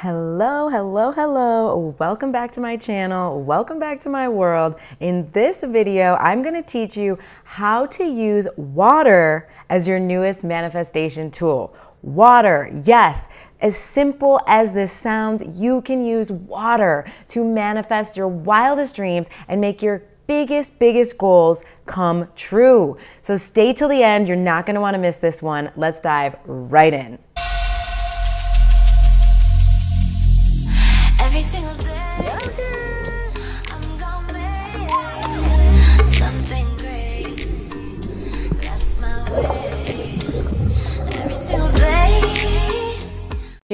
Hello, hello, hello. Welcome back to my channel. Welcome back to my world. In this video, I'm gonna teach you how to use water as your newest manifestation tool. Water, yes, as simple as this sounds, you can use water to manifest your wildest dreams and make your biggest, biggest goals come true. So stay till the end. You're not gonna wanna miss this one. Let's dive right in.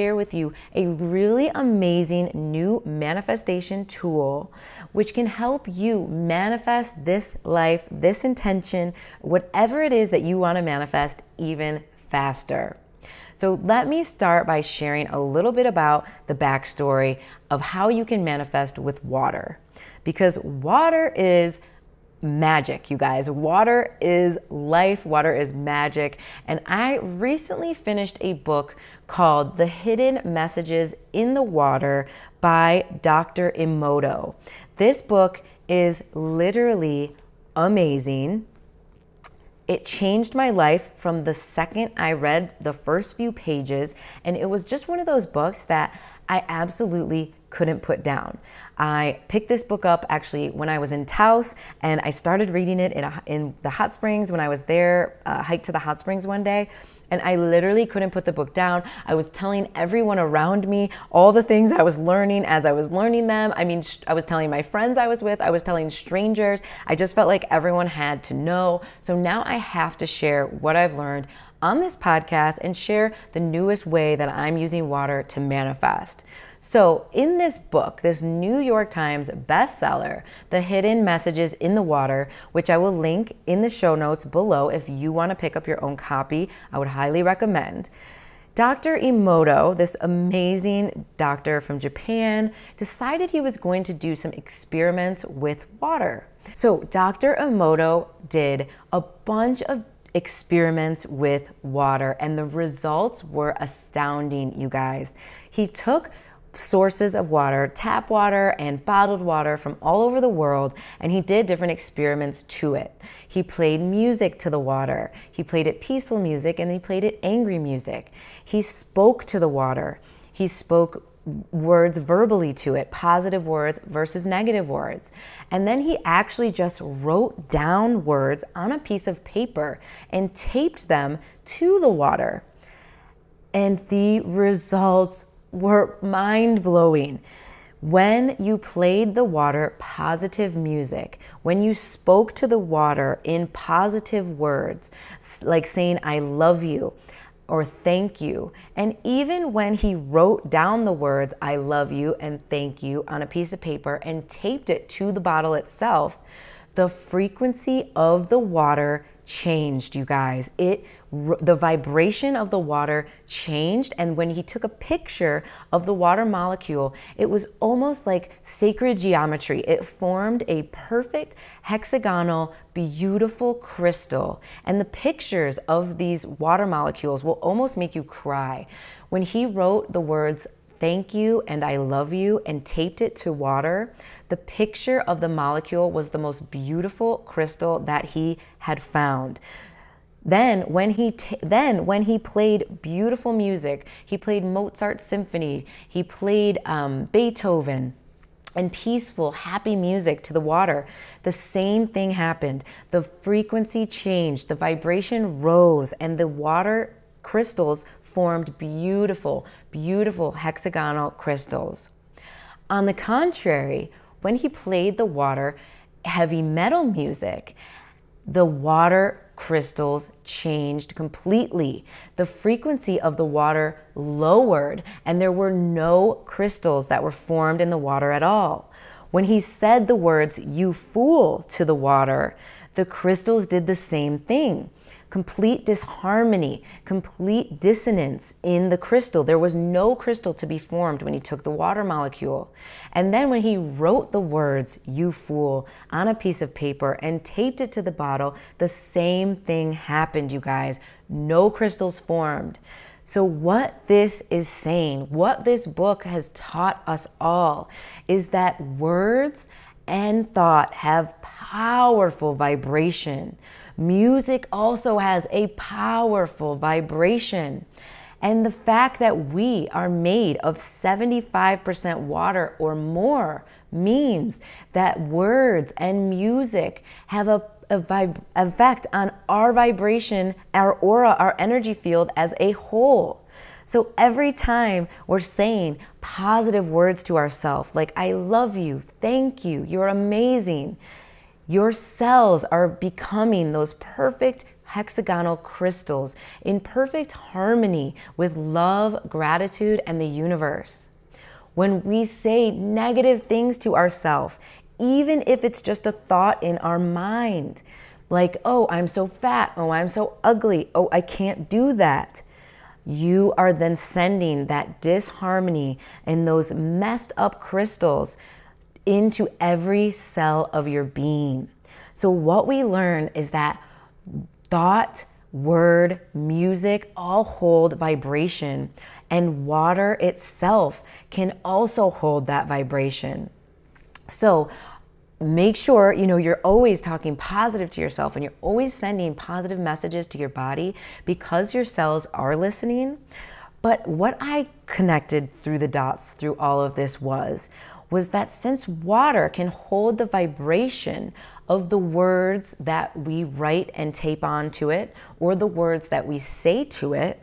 share with you a really amazing new manifestation tool which can help you manifest this life, this intention, whatever it is that you want to manifest even faster. So, let me start by sharing a little bit about the backstory of how you can manifest with water. Because water is magic, you guys. Water is life, water is magic. And I recently finished a book called The Hidden Messages in the Water by Dr. Imoto. This book is literally amazing. It changed my life from the second I read the first few pages, and it was just one of those books that I absolutely couldn't put down. I picked this book up actually when I was in Taos and I started reading it in, a, in the hot springs when I was there, uh, hiked to the hot springs one day. And I literally couldn't put the book down. I was telling everyone around me all the things I was learning as I was learning them. I mean, I was telling my friends I was with, I was telling strangers. I just felt like everyone had to know. So now I have to share what I've learned on this podcast and share the newest way that I'm using water to manifest. So, in this book, this New York Times bestseller, The Hidden Messages in the Water, which I will link in the show notes below if you want to pick up your own copy, I would highly recommend. Dr. Emoto, this amazing doctor from Japan, decided he was going to do some experiments with water. So, Dr. Emoto did a bunch of experiments with water, and the results were astounding, you guys. He took sources of water, tap water and bottled water from all over the world, and he did different experiments to it. He played music to the water. He played it peaceful music and he played it angry music. He spoke to the water. He spoke words verbally to it, positive words versus negative words. And then he actually just wrote down words on a piece of paper and taped them to the water. And the results were mind blowing. When you played the water positive music, when you spoke to the water in positive words, like saying, I love you, or thank you. And even when he wrote down the words, I love you and thank you, on a piece of paper and taped it to the bottle itself, the frequency of the water changed, you guys. It the vibration of the water changed and when he took a picture of the water molecule, it was almost like sacred geometry. It formed a perfect hexagonal beautiful crystal. And the pictures of these water molecules will almost make you cry. When he wrote the words thank you and I love you and taped it to water, the picture of the molecule was the most beautiful crystal that he had found. Then when he then when he played beautiful music, he played Mozart's symphony, he played um, Beethoven and peaceful, happy music to the water. The same thing happened. The frequency changed, the vibration rose, and the water crystals formed beautiful, beautiful hexagonal crystals. On the contrary, when he played the water heavy metal music, the water crystals changed completely. The frequency of the water lowered, and there were no crystals that were formed in the water at all. When he said the words, you fool, to the water, the crystals did the same thing. Complete disharmony, complete dissonance in the crystal. There was no crystal to be formed when he took the water molecule. And then when he wrote the words, you fool, on a piece of paper and taped it to the bottle, the same thing happened, you guys. No crystals formed. So, what this is saying, what this book has taught us all, is that words and thought have powerful vibration. Music also has a powerful vibration. And the fact that we are made of 75% water or more means that words and music have a, a vib- effect on our vibration, our aura, our energy field as a whole. So every time we're saying positive words to ourselves, like, I love you, thank you, you're amazing, your cells are becoming those perfect hexagonal crystals in perfect harmony with love, gratitude, and the universe. When we say negative things to ourselves, even if it's just a thought in our mind, like, oh, I'm so fat, oh, I'm so ugly, oh, I can't do that you are then sending that disharmony and those messed up crystals into every cell of your being. So, what we learn is that thought, word, music all hold vibration, and water itself can also hold that vibration. So, make sure you know you're always talking positive to yourself and you're always sending positive messages to your body because your cells are listening but what i connected through the dots through all of this was was that since water can hold the vibration of the words that we write and tape onto it or the words that we say to it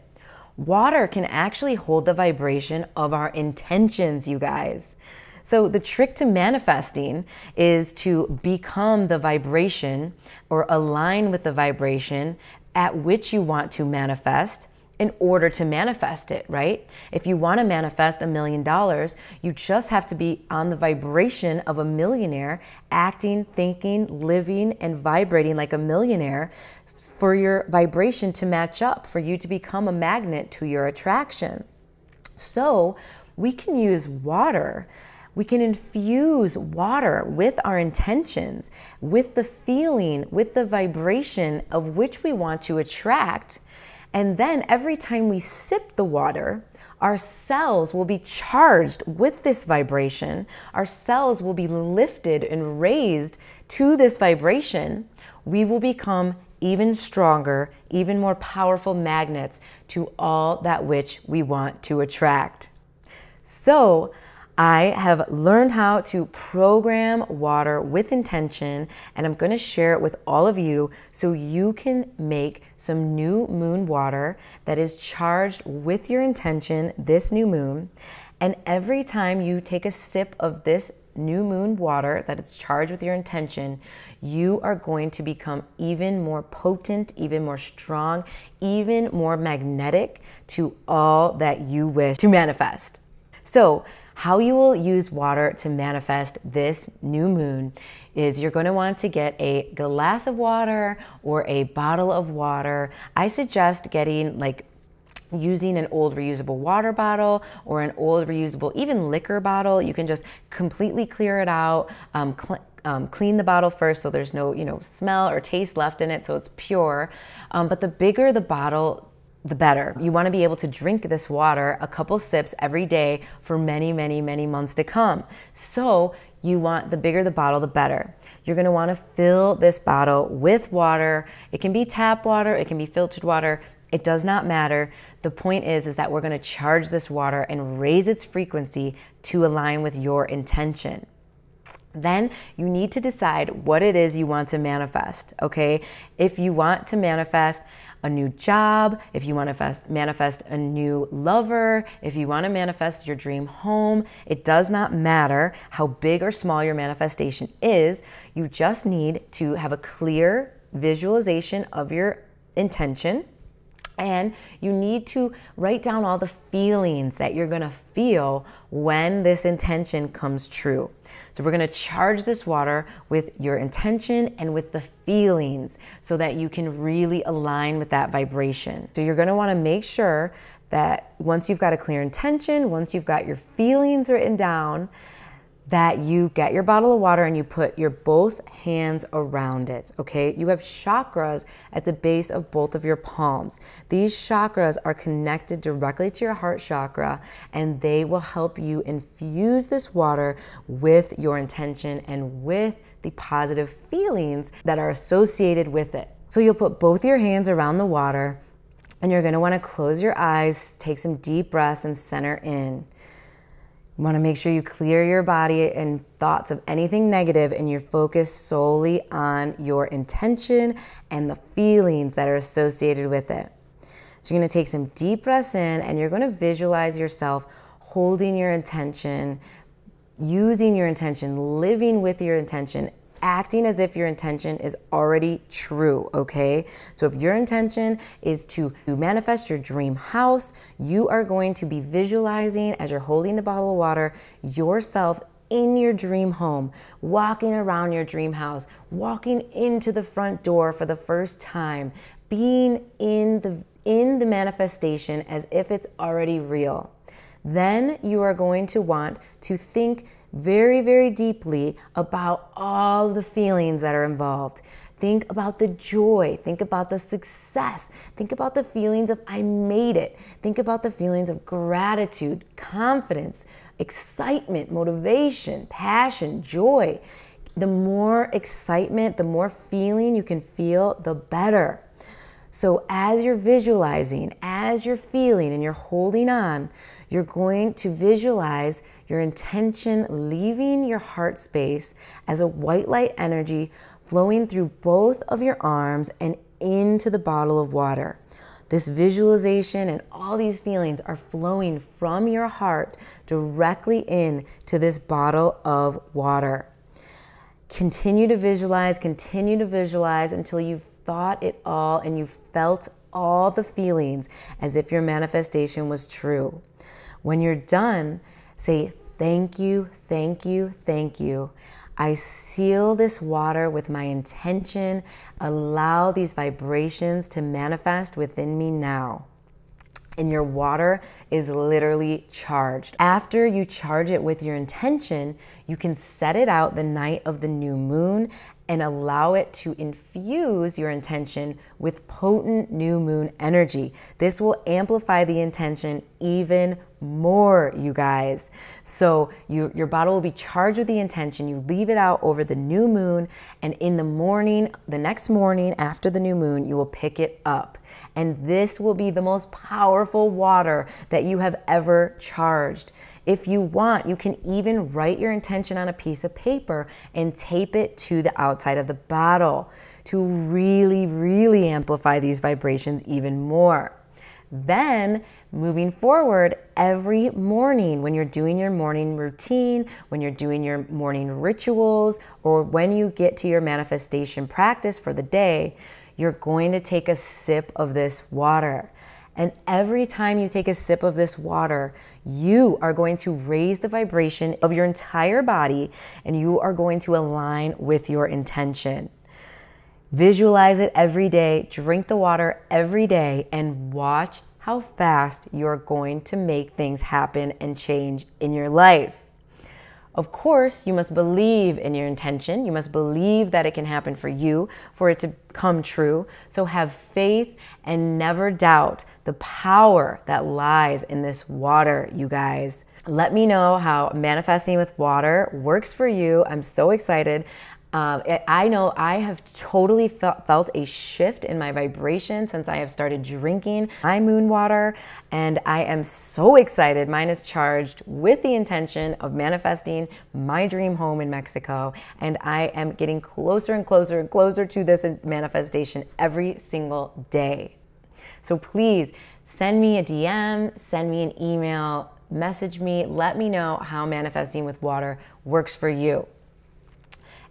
water can actually hold the vibration of our intentions you guys so, the trick to manifesting is to become the vibration or align with the vibration at which you want to manifest in order to manifest it, right? If you want to manifest a million dollars, you just have to be on the vibration of a millionaire, acting, thinking, living, and vibrating like a millionaire for your vibration to match up, for you to become a magnet to your attraction. So, we can use water we can infuse water with our intentions, with the feeling, with the vibration of which we want to attract. And then every time we sip the water, our cells will be charged with this vibration. Our cells will be lifted and raised to this vibration. We will become even stronger, even more powerful magnets to all that which we want to attract. So, I have learned how to program water with intention, and I'm gonna share it with all of you so you can make some new moon water that is charged with your intention this new moon. And every time you take a sip of this new moon water that it's charged with your intention, you are going to become even more potent, even more strong, even more magnetic to all that you wish to manifest. So, how you will use water to manifest this new moon is you're going to want to get a glass of water or a bottle of water. I suggest getting like using an old reusable water bottle or an old reusable even liquor bottle you can just completely clear it out um, cl um, clean the bottle first so there's no you know smell or taste left in it so it's pure um, but the bigger the bottle the better. You want to be able to drink this water a couple sips every day for many, many, many months to come. So, you want the bigger the bottle, the better. You're gonna to want to to fill this bottle with water. It can be tap water, it can be filtered water. It does not matter. The point is, is that we're gonna charge this water and raise its frequency to align with your intention. Then you need to decide what it is you want to manifest, okay? If you want to manifest a new job, if you want to manifest, manifest a new lover, if you want to manifest your dream home, it does not matter how big or small your manifestation is. You just need to have a clear visualization of your intention and you need to write down all the feelings that you're gonna feel when this intention comes true. So we're gonna charge this water with your intention and with the feelings so that you can really align with that vibration. So you're gonna wanna make sure that once you've got a clear intention, once you've got your feelings written down, that you get your bottle of water and you put your both hands around it, okay? You have chakras at the base of both of your palms. These chakras are connected directly to your heart chakra and they will help you infuse this water with your intention and with the positive feelings that are associated with it. So you'll put both your hands around the water and you're gonna wanna close your eyes, take some deep breaths and center in. You want to make sure you clear your body and thoughts of anything negative and you're focused solely on your intention and the feelings that are associated with it. So you're going to take some deep breaths in and you're going to visualize yourself holding your intention, using your intention, living with your intention acting as if your intention is already true, okay? So if your intention is to manifest your dream house, you are going to be visualizing as you're holding the bottle of water yourself in your dream home, walking around your dream house, walking into the front door for the first time, being in the in the manifestation as if it's already real. Then you are going to want to think very, very deeply about all the feelings that are involved. Think about the joy. Think about the success. Think about the feelings of I made it. Think about the feelings of gratitude, confidence, excitement, motivation, passion, joy. The more excitement, the more feeling you can feel, the better. So, as you're visualizing, as you're feeling and you're holding on, you're going to visualize your intention leaving your heart space as a white light energy flowing through both of your arms and into the bottle of water. This visualization and all these feelings are flowing from your heart directly in to this bottle of water. Continue to visualize, continue to visualize until you have thought it all and you felt all the feelings as if your manifestation was true. When you're done, say, Thank you, thank you, thank you. I seal this water with my intention. Allow these vibrations to manifest within me now and your water is literally charged. After you charge it with your intention, you can set it out the night of the new moon and allow it to infuse your intention with potent new moon energy. This will amplify the intention even more, you guys. So you, your bottle will be charged with the intention. You leave it out over the new moon, and in the morning, the next morning after the new moon, you will pick it up. And this will be the most powerful water that you have ever charged. If you want, you can even write your intention on a piece of paper and tape it to the outside of the bottle to really, really amplify these vibrations even more. Then, moving forward, every morning when you're doing your morning routine, when you're doing your morning rituals, or when you get to your manifestation practice for the day, you're going to take a sip of this water. And every time you take a sip of this water, you are going to raise the vibration of your entire body and you are going to align with your intention. Visualize it every day, drink the water every day, and watch how fast you're going to make things happen and change in your life. Of course, you must believe in your intention. You must believe that it can happen for you, for it to come true. So have faith and never doubt the power that lies in this water, you guys. Let me know how manifesting with water works for you. I'm so excited. Uh, I know I have totally felt a shift in my vibration since I have started drinking my moon water, and I am so excited. Mine is charged with the intention of manifesting my dream home in Mexico, and I am getting closer and closer and closer to this manifestation every single day. So please send me a DM, send me an email, message me, let me know how manifesting with water works for you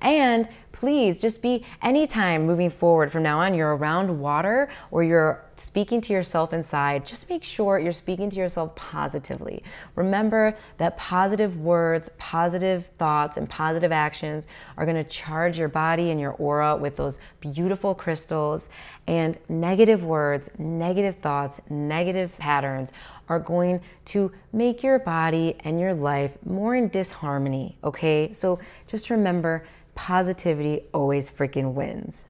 and please just be anytime moving forward from now on, you're around water or you're speaking to yourself inside, just make sure you're speaking to yourself positively. Remember that positive words, positive thoughts, and positive actions are going to charge your body and your aura with those beautiful crystals. And negative words, negative thoughts, negative patterns are going to make your body and your life more in disharmony, okay? So just remember positive creativity always freaking wins.